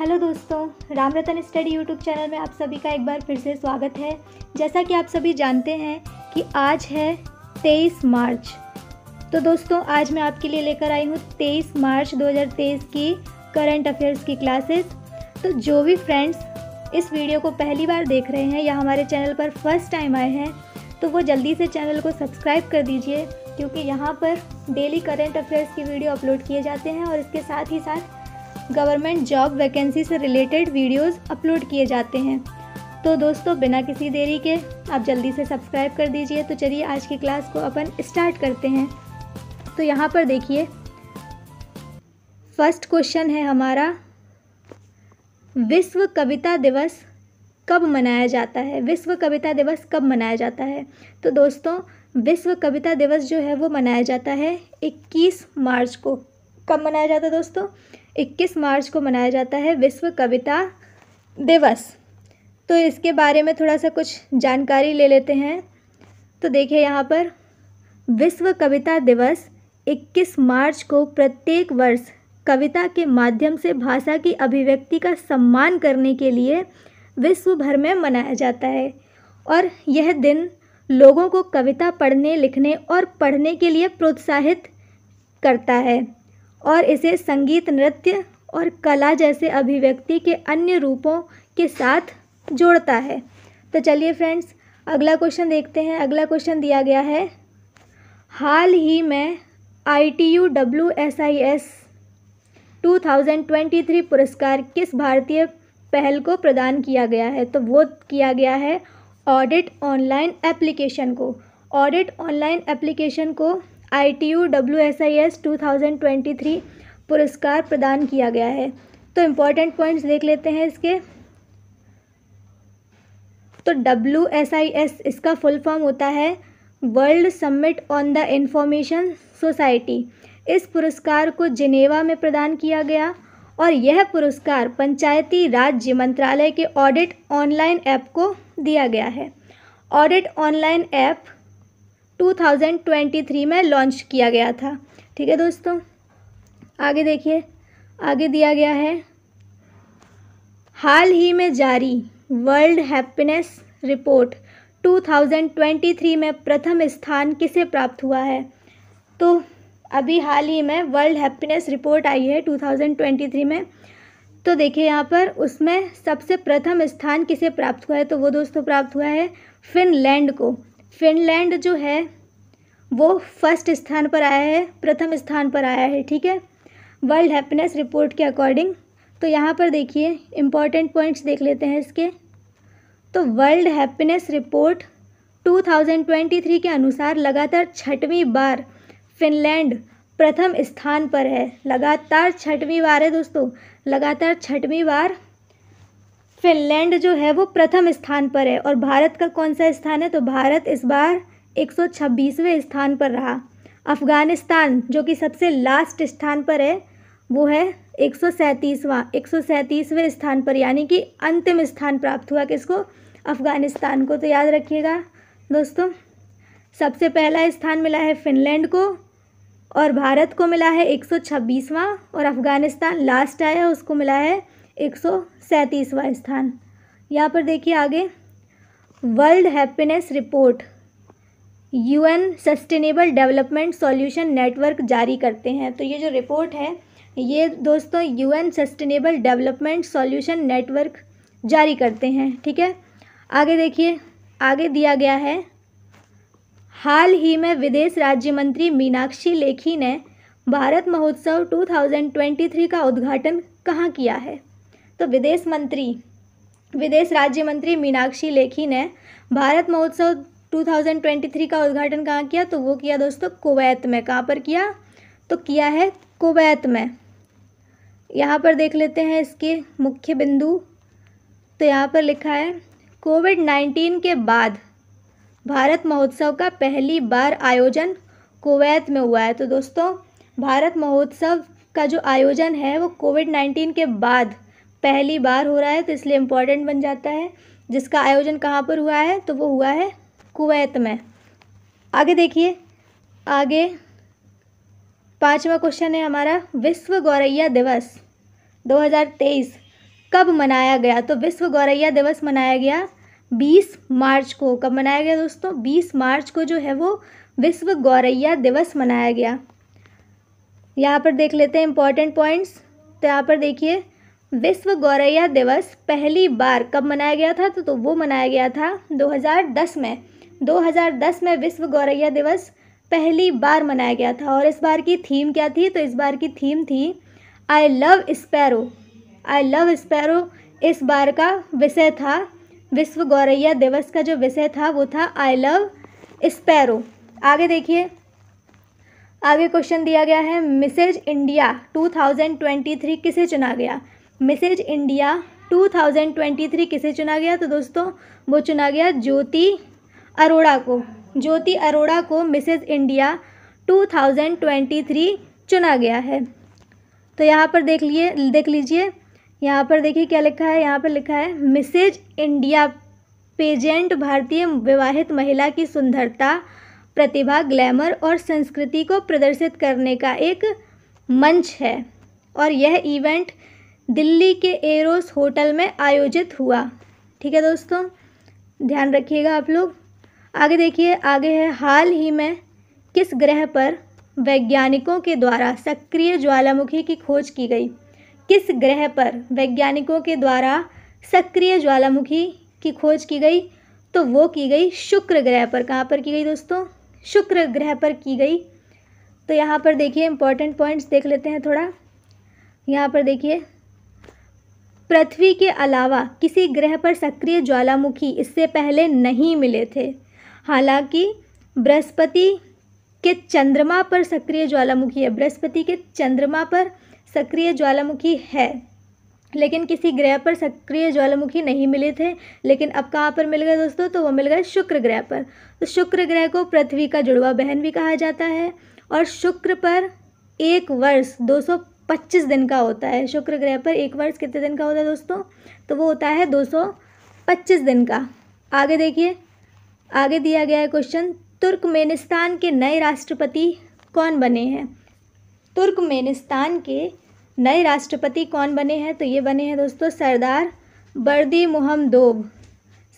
hello दोस्तों Ram Ratan study YouTube channel में आप सभी का एक बार फिर से स्वागत है जैसा कि आप सभी जानते हैं कि आज है 23 मार्च तो दोस्तों आज मैं आपके लिए लेकर आई हूँ 23 मार्च 2023 की करंट अफेयर्स की क्लासेस तो जो भी फ्रेंड्स इस वीडियो को पहली बार देख रहे हैं या हमारे चैनल पर फर्स्ट टाइम आए हैं तो वो जल्दी से चैनल को सब्सक्राइब कर दीजिए क्योंकि यहाँ पर डेली करंट अफेयर्स की वीडियो अपलोड किए जाते हैं और इसके साथ ही साथ गवर्नमेंट जॉब वैकेंसी से रिलेटेड वीडियोस अपलोड किए जाते हैं तो दोस्तों बिना किसी देरी के आप जल्दी से सब्सक्राइब कर दीजिए तो चलिए आज की क्लास को अपन स्टार्ट करते हैं तो यहाँ पर देखिए फर्स्ट क्वेश्चन है हमारा विश्व कविता दिवस कब मनाया जाता है विश्व कविता दिवस कब मनाया जाता है तो दोस्तों विश्व कविता दिवस जो है वो मनाया जाता है 21 मार्च को कब मनाया जाता है दोस्तों 21 मार्च को मनाया जाता है विश्व कविता दिवस तो इसके बारे में थोड़ा सा कुछ जानकारी ले लेते हैं तो देखिए यहाँ पर विश्व कविता दिवस 21 मार्च को प्रत्येक वर्ष कविता के माध्यम से भाषा की अभिव्यक्ति का सम्मान करने के लिए विश्व भर में मनाया जाता है और यह दिन लोगों को कविता पढ़ने लिखने और पढ़ने के लिए प्रोत्साहित करता है और इसे संगीत नृत्य और कला जैसे अभिव्यक्ति के अन्य रूपों के साथ जोड़ता है तो चलिए फ्रेंड्स अगला क्वेश्चन देखते हैं अगला क्वेश्चन दिया गया है हाल ही में I T U W S I S two thousand twenty three पुरस्कार किस भारतीय पहल को प्रदान किया गया है तो वो किया गया है ऑडिट ऑनलाइन एप्लीकेशन को ऑडिट ऑनलाइन एप्लीकेशन को I T U W S I S two thousand twenty three पुरस्कार प्रदान किया गया है तो इम्पॉर्टेंट पॉइंट्स देख लेते हैं इसके तो डब्ल्यू एस आई एस इसका फुल फॉर्म होता है world summit on the information society इस पुरस्कार को जिनेवा में प्रदान किया गया और यह पुरस्कार पंचायती राज्य मंत्रालय के ऑडिट ऑनलाइन ऐप को दिया गया है ऑडिट ऑनलाइन ऐप 2023 में लॉन्च किया गया था ठीक है दोस्तों आगे देखिए आगे दिया गया है हाल ही में जारी वर्ल्ड हैप्पीनेस रिपोर्ट 2023 में प्रथम स्थान किसे प्राप्त हुआ है तो अभी हाल ही में वर्ल्ड हैप्पीनेस रिपोर्ट आई है 2023 में तो देखिए यहाँ पर उसमें सबसे प्रथम स्थान किसे प्राप्त हुआ है तो वो दोस्तों प्राप्त हुआ है फिनलैंड को फिनलैंड जो है वो फर्स्ट स्थान पर आया है प्रथम स्थान पर आया है ठीक है वर्ल्ड हैप्पीनेस रिपोर्ट के अकॉर्डिंग तो यहाँ पर देखिए इम्पॉर्टेंट पॉइंट्स देख लेते हैं इसके तो वर्ल्ड हैप्पीनेस रिपोर्ट 2023 के अनुसार लगातार छठवीं बार फिनलैंड प्रथम स्थान पर है लगातार छठवीं बार है दोस्तों लगातार छठवीं बार फिनलैंड जो है वो प्रथम स्थान पर है और भारत का कौन सा स्थान है तो भारत इस बार एक सौ छब्बीसवें स्थान पर रहा अफ़गानिस्तान जो कि सबसे लास्ट स्थान पर है वो है एक सौ सैंतीसवां एक सौ सैंतीसवें स्थान पर यानी कि अंतिम स्थान प्राप्त हुआ किसको अफ़गानिस्तान को तो याद रखिएगा दोस्तों सबसे पहला स्थान मिला है फिनलैंड को और भारत को मिला है एक सौ और अफ़गानिस्तान लास्ट आया उसको मिला है एक सौ स्थान यहाँ पर देखिए आगे world happiness report UN sustainable development solution network जारी करते हैं तो ये जो रिपोर्ट है ये दोस्तों UN sustainable development solution network जारी करते हैं ठीक है आगे देखिए आगे दिया गया है हाल ही में विदेश राज्य मंत्री मीनाक्षी लेखी ने भारत महोत्सव 2023 का उद्घाटन कहाँ किया है तो विदेश मंत्री विदेश राज्य मंत्री मीनाक्षी लेखी ने भारत महोत्सव 2023 का उद्घाटन कहाँ किया तो वो किया दोस्तों कुवैत में कहाँ पर किया तो किया है कुवैत में यहाँ पर देख लेते हैं इसके मुख्य बिंदु तो यहाँ पर लिखा है कोविड नाइन्टीन के बाद भारत महोत्सव का पहली बार आयोजन कुवैत में हुआ है तो दोस्तों भारत महोत्सव का जो आयोजन है वो कोविड नाइन्टीन के बाद पहली बार हो रहा है तो इसलिए इम्पोर्टेंट बन जाता है जिसका आयोजन कहाँ पर हुआ है तो वो हुआ है कुवैत में आगे देखिए आगे पांचवा क्वेश्चन है हमारा विश्व गौरैया दिवस 2023 कब मनाया गया तो विश्व गौरैया दिवस मनाया गया 20 मार्च को कब मनाया गया दोस्तों 20 मार्च को जो है वो विश्व गौरैया दिवस मनाया गया यहाँ पर देख लेते हैं इम्पॉर्टेंट पॉइंट्स तो यहाँ पर देखिए विश्व गौरैया दिवस पहली बार कब मनाया गया था तो, तो वो मनाया गया था 2010 में 2010 में विश्व गौरैया दिवस पहली बार मनाया गया था और इस बार की थीम क्या थी तो इस बार की थीम थी I love sparrow I love sparrow इस बार का विषय था विश्व गौरैया दिवस का जो विषय था वो था आई लव स्पैरो आगे देखिए आगे क्वेश्चन दिया गया है मिसेज इंडिया 2023 किसे चुना गया मिसेज इंडिया 2023 किसे चुना गया तो दोस्तों वो चुना गया ज्योति अरोड़ा को ज्योति अरोड़ा को मिसेज इंडिया 2023 चुना गया है तो यहाँ पर देख लिए देख लीजिए यहाँ पर देखिए क्या लिखा है यहाँ पर लिखा है मिसेज इंडिया पेजेंट भारतीय विवाहित महिला की सुंदरता प्रतिभा ग्लैमर और संस्कृति को प्रदर्शित करने का एक मंच है और यह इवेंट दिल्ली के एरोस होटल में आयोजित हुआ ठीक है दोस्तों ध्यान रखिएगा आप लोग आगे देखिए आगे है हाल ही में किस ग्रह पर वैज्ञानिकों के द्वारा सक्रिय ज्वालामुखी की खोज की गई किस ग्रह पर वैज्ञानिकों के द्वारा सक्रिय ज्वालामुखी की खोज की गई तो वो की गई शुक्र ग्रह पर कहाँ पर की गई दोस्तों शुक्र ग्रह पर की गई तो यहाँ पर देखिए इंपॉर्टेंट पॉइंट्स देख लेते हैं थोड़ा यहाँ पर देखिए पृथ्वी के अलावा किसी ग्रह पर सक्रिय ज्वालामुखी इससे पहले नहीं मिले थे हालांकि बृहस्पति के चंद्रमा पर सक्रिय ज्वालामुखी है बृहस्पति के चंद्रमा पर सक्रिय ज्वालामुखी है लेकिन किसी ग्रह पर सक्रिय ज्वालामुखी नहीं मिले थे लेकिन अब कहाँ पर मिल गए दोस्तों तो वो मिल गए शुक्र ग्रह पर तो शुक्र ग्रह को पृथ्वी का जुड़वा बहन भी कहा जाता है और शुक्र पर एक वर्ष दो पच्चीस दिन का होता है शुक्र ग्रह पर एक वर्ष कितने दिन का होता है दोस्तों तो वो होता है दो सौ पच्चीस दिन का आगे देखिए आगे दिया गया है क्वेश्चन तुर्कमेनिस्तान के नए राष्ट्रपति कौन बने हैं तुर्कमेनिस्तान के नए राष्ट्रपति कौन बने हैं तो ये बने हैं दोस्तों सरदार बर्दी मोहम्मदोब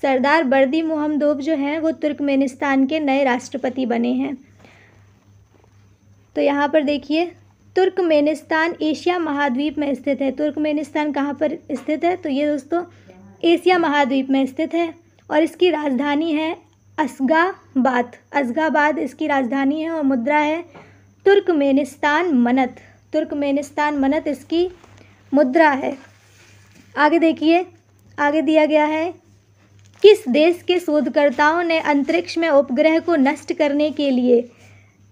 सरदार बर्दी मोहम्मदोब जो हैं वो तुर्कमेनिस्तान के नए राष्ट्रपति बने हैं तो यहाँ पर देखिए तुर्कमेनिस्तान एशिया महाद्वीप में स्थित है तुर्कमेनिस्तान कहाँ पर स्थित है तो ये दोस्तों एशिया महाद्वीप में स्थित है और इसकी राजधानी है असगाबाद असगाबाद इसकी राजधानी है और मुद्रा है तुर्कमेनिस्तान मनत तुर्कमेनिस्तान मनत इसकी मुद्रा है आगे देखिए आगे दिया गया है किस देश के शोधकर्ताओं ने अंतरिक्ष में उपग्रह को नष्ट करने के लिए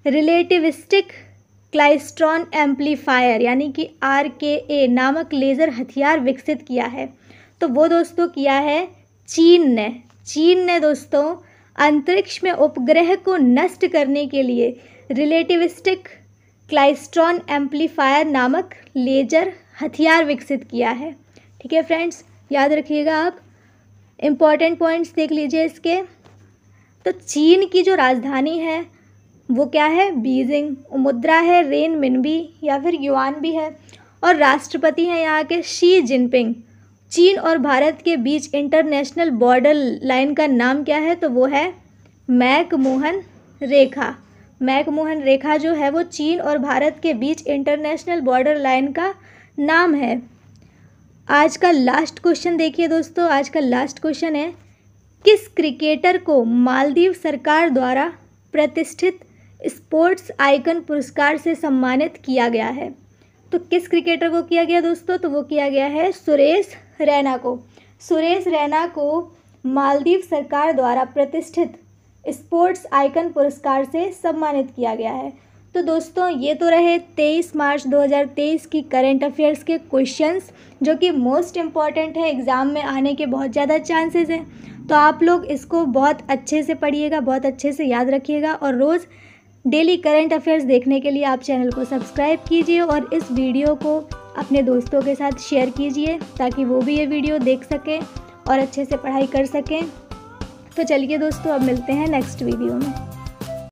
रिलेटिविस्टिक क्लाइस्ट्रॉन एम्पलीफायर यानी कि आर के ए नामक लेज़र हथियार विकसित किया है तो वो दोस्तों किया है चीन ने चीन ने दोस्तों अंतरिक्ष में उपग्रह को नष्ट करने के लिए रिलेटिविस्टिक क्लाइस्ट्रॉन एम्पलीफायर नामक लेजर हथियार विकसित किया है ठीक है फ्रेंड्स याद रखिएगा आप इम्पॉर्टेंट पॉइंट्स देख लीजिए इसके तो चीन की जो राजधानी है वो क्या है बीजिंग मुद्रा है रेन मिनबी या फिर युआन भी है और राष्ट्रपति हैं यहाँ के शी जिनपिंग चीन और भारत के बीच इंटरनेशनल बॉर्डर लाइन का नाम क्या है तो वो है मैक मोहन रेखा मैक मोहन रेखा जो है वो चीन और भारत के बीच इंटरनेशनल बॉर्डर लाइन का नाम है आज का लास्ट क्वेश्चन देखिए दोस्तों आज का लास्ट क्वेश्चन है किस क्रिकेटर को मालदीव सरकार द्वारा प्रतिष्ठित स्पोर्ट्स आइकन पुरस्कार से सम्मानित किया गया है तो किस क्रिकेटर को किया गया दोस्तों तो वो किया गया है सुरेश रैना को सुरेश रैना को मालदीव सरकार द्वारा प्रतिष्ठित स्पोर्ट्स आइकन पुरस्कार से सम्मानित किया गया है तो दोस्तों ये तो रहे 23 मार्च 2023 की करंट अफेयर्स के क्वेश्चंस जो कि मोस्ट इम्पॉर्टेंट है एग्ज़ाम में आने के बहुत ज़्यादा चांसेस हैं तो आप लोग इसको बहुत अच्छे से पढ़िएगा बहुत अच्छे से याद रखिएगा और रोज़ डेली करंट अफेयर्स देखने के लिए आप चैनल को सब्सक्राइब कीजिए और इस वीडियो को अपने दोस्तों के साथ शेयर कीजिए ताकि वो भी ये वीडियो देख सकें और अच्छे से पढ़ाई कर सकें तो चलिए दोस्तों अब मिलते हैं नेक्स्ट वीडियो में